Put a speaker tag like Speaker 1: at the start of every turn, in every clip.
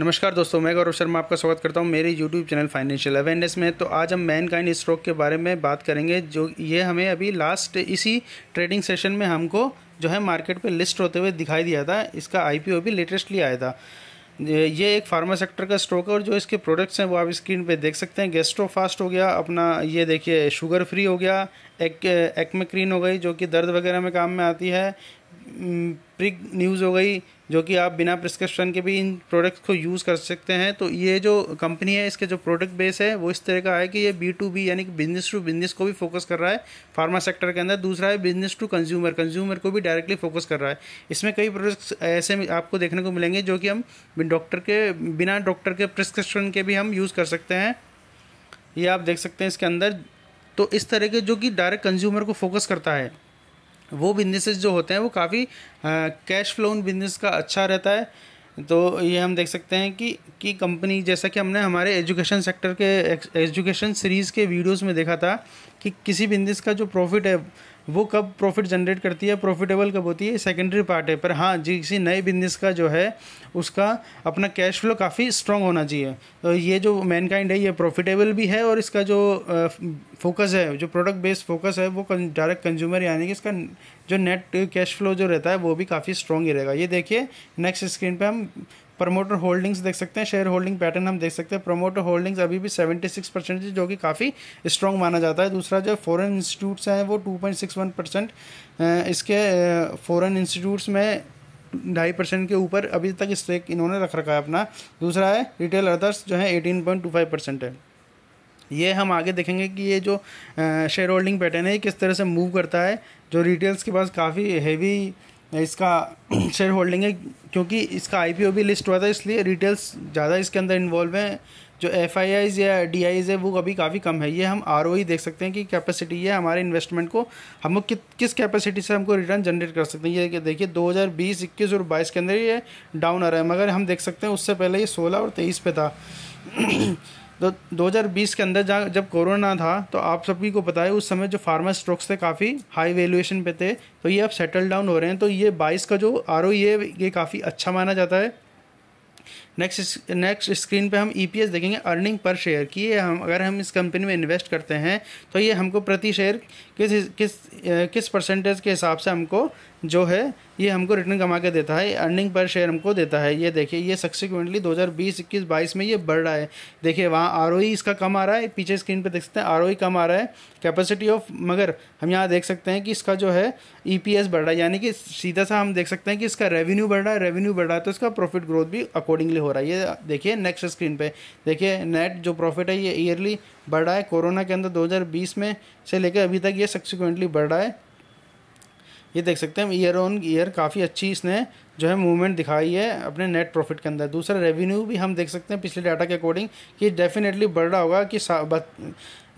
Speaker 1: नमस्कार दोस्तों मैं गौरव शर्मा आपका स्वागत करता हूं मेरे YouTube चैनल फाइनेंशियल अवेयरनेस में तो आज हम मैन काइंड स्ट्रोक के बारे में बात करेंगे जो ये हमें अभी लास्ट इसी ट्रेडिंग सेशन में हमको जो है मार्केट पे लिस्ट होते हुए दिखाई दिया था इसका आईपीओ भी लेटेस्टली आया था ये एक फार्मा सेक्टर का स्ट्रोक है और जो इसके प्रोडक्ट्स हैं वो आप स्क्रीन पे देख सकते हैं गेस्ट्रो फास्ट हो गया अपना ये देखिए शुगर फ्री हो गया एक एक्मेक्रीन हो गई जो कि दर्द वगैरह में काम में आती है प्रिग न्यूज़ हो गई जो कि आप बिना प्रिस्क्रिप्शन के भी इन प्रोडक्ट्स को यूज़ कर सकते हैं तो ये जो कंपनी है इसके जो प्रोडक्ट बेस है वो इस तरह का है कि ये बी टू बी यानी कि बिजनेस टू बिजनेस को भी फोकस कर रहा है फार्मा सेक्टर के अंदर दूसरा है बिजनेस टू कंज्यूमर कंज्यूमर को भी डायरेक्टली फोकस कर रहा है इसमें कई प्रोडक्ट्स ऐसे आपको देखने को मिलेंगे जो कि हम डॉक्टर के बिना डॉक्टर के प्रिस्क्रिप्शन के भी हम यूज़ कर सकते हैं ये आप देख सकते हैं इसके अंदर तो इस तरह के जो कि डायरेक्ट कंज्यूमर को फोकस करता है वो बिजनेसेस जो होते हैं वो काफ़ी कैश फ्लो उन बिजनेस का अच्छा रहता है तो ये हम देख सकते हैं कि कि कंपनी जैसा कि हमने हमारे एजुकेशन सेक्टर के एजुकेशन सीरीज़ के वीडियोस में देखा था कि किसी बिजनेस का जो प्रॉफिट है वो कब प्रॉफिट जनरेट करती है प्रॉफिटेबल कब होती है सेकेंडरी पार्ट है पर हाँ जी किसी नए बिजनेस का जो है उसका अपना कैश फ्लो काफ़ी स्ट्रॉन्ग होना चाहिए तो ये जो मैनकाइंड है ये प्रॉफिटेबल भी है और इसका जो फोकस है जो प्रोडक्ट बेस्ड फोकस है वो डायरेक्ट कंज्यूमर यानी कि इसका जो नेट कैश फ्लो जो रहता है वो भी काफ़ी स्ट्रॉन्ग ही रहेगा ये देखिए नेक्स्ट स्क्रीन पर हम प्रमोटर होल्डिंग्स देख सकते हैं शेयर होल्डिंग पैटर्न हम देख सकते हैं प्रमोटर होल्डिंग्स अभी भी 76 परसेंट है जो कि काफ़ी स्ट्रॉन्ग माना जाता है दूसरा जो फॉरेन इंस्टीट्यूट्स हैं वो 2.61 परसेंट इसके फॉरेन इंस्टीट्यूट्स में ढाई परसेंट के ऊपर अभी तक स्टेक इन्होंने रख रखा है अपना दूसरा है रिटेल अदर्स जो है eighteen point two five percent है ये हम आगे देखेंगे कि ये जो शेयर होल्डिंग पैटर्न है किस तरह से मूव करता है जो रिटेल्स के पास काफ़ी हैवी इसका शेयर होल्डिंग है क्योंकि इसका आई भी लिस्ट हुआ था इसलिए रिटेल्स ज़्यादा इसके अंदर इन्वॉल्व हैं जो एफ या डी है वो अभी काफ़ी कम है ये हम आर e देख सकते हैं कि कैपेसिटी है हमारे इन्वेस्टमेंट को हम कि, किस कैपेसिटी से हमको रिटर्न जनरेट कर सकते हैं ये देखिए 2020 21 और 22 के अंदर ये डाउन आ रहा है मगर हम देख सकते हैं उससे पहले ये 16 और 23 पे था तो 2020 के अंदर जहाँ जब कोरोना था तो आप सभी को पता है उस समय जो फार्मा स्टॉक्स थे काफ़ी हाई वैल्यूएशन पे थे तो ये अब सेटल डाउन हो रहे हैं तो ये 22 का जो आर ये ये काफ़ी अच्छा माना जाता है नेक्स्ट नेक्स्ट स्क्रीन पे हम ईपीएस e देखेंगे अर्निंग पर शेयर की ये हम अगर हम इस कंपनी में इन्वेस्ट करते हैं तो ये हमको प्रति शेयर किस किस किस परसेंटेज के हिसाब से हमको जो है ये हमको रिटर्न कमा के देता है अर्निंग पर शेयर हमको देता है ये देखिए ये सक्सिक्वेंटली 2020 21 22 में ये बढ़ रहा है देखिए वहाँ आर e इसका कम आ रहा है पीछे स्क्रीन पे देख सकते हैं आर e कम आ रहा है कैपेसिटी ऑफ मगर हम यहाँ देख सकते हैं कि इसका जो है ई e बढ़ रहा है यानी कि सीधा सा हम देख सकते हैं कि इसका रेवेन्यू बढ़ रहा है रेवेन्यू बढ़ रहा है तो इसका प्रॉफिट ग्रोथ भी अकॉर्डिंगली हो रहा है ये देखिए नेक्स्ट स्क्रीन पर देखिए नेट जो प्रॉफिट है ये ईयरली बढ़ रहा है कोरोना के अंदर 2020 में से लेकर अभी तक ये सक्सिक्वेंटली बढ़ रहा है ये देख सकते हैं ईयर ऑन ईयर काफ़ी अच्छी इसने जो है मूवमेंट दिखाई है अपने नेट प्रॉफिट के अंदर दूसरा रेवेन्यू भी हम देख सकते हैं पिछले डाटा के अकॉर्डिंग कि डेफिनेटली बढ़ रहा होगा कि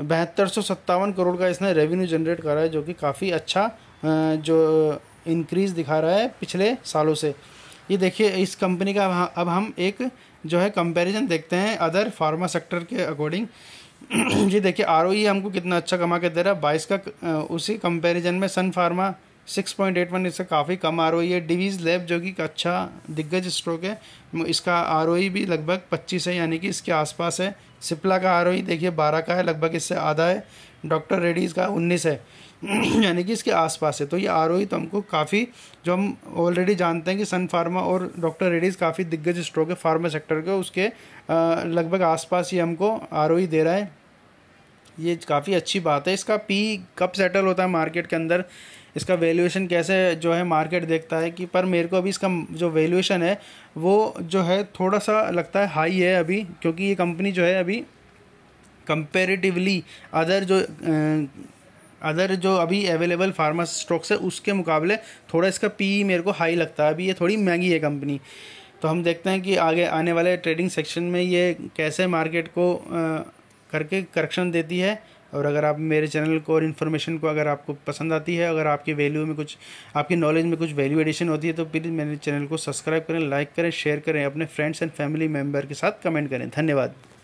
Speaker 1: बहत्तर सौ सत्तावन करोड़ का इसने रेवेन्यू जनरेट करा है जो कि काफ़ी अच्छा जो इंक्रीज दिखा रहा है पिछले सालों से ये देखिए इस कंपनी का अब हम एक जो है कंपैरिजन देखते हैं अदर फार्मा सेक्टर के अकॉर्डिंग जी देखिए आर e हमको कितना अच्छा कमा के दे रहा है बाईस का उसी कंपैरिजन में Sun Pharma six point eight one इससे काफ़ी कम आर है डिवीज लैब जो कि अच्छा दिग्गज स्ट्रोक है इसका आर भी लगभग पच्चीस है यानी कि इसके आसपास है सिप्ला का आर देखिए बारह का है लगभग इससे आधा है डॉक्टर रेडीज़ का उन्नीस है यानी कि इसके आसपास है तो ये आर तो हमको काफ़ी जो हम ऑलरेडी जानते हैं कि सन फार्मा और डॉक्टर रेडीज़ काफ़ी दिग्गज स्ट्रोक है फार्मा सेक्टर के उसके लगभग आसपास ही हमको आर दे रहा है ये काफ़ी अच्छी बात है इसका पी कब सेटल होता है मार्केट के अंदर इसका वैल्यूएशन कैसे जो है मार्केट देखता है कि पर मेरे को अभी इसका जो वैल्यूएशन है वो जो है थोड़ा सा लगता है हाई है अभी क्योंकि ये कंपनी जो है अभी कंपेरेटिवली अदर जो अदर जो अभी अवेलेबल फार्मा स्टॉक्स है उसके मुकाबले थोड़ा इसका पी मेरे को हाई लगता है अभी ये थोड़ी महंगी है कंपनी तो हम देखते हैं कि आगे आने वाले ट्रेडिंग सेक्शन में ये कैसे मार्केट को करके करेक्शन देती है और अगर आप मेरे चैनल को और इन्फॉर्मेशन को अगर आपको पसंद आती है अगर आपकी वैल्यू में कुछ आपकी नॉलेज में कुछ वैल्यू एडिशन होती है तो प्लीज़ मेरे चैनल को सब्सक्राइब करें लाइक करें शेयर करें अपने फ्रेंड्स एंड फैमिली मेम्बर के साथ कमेंट करें धन्यवाद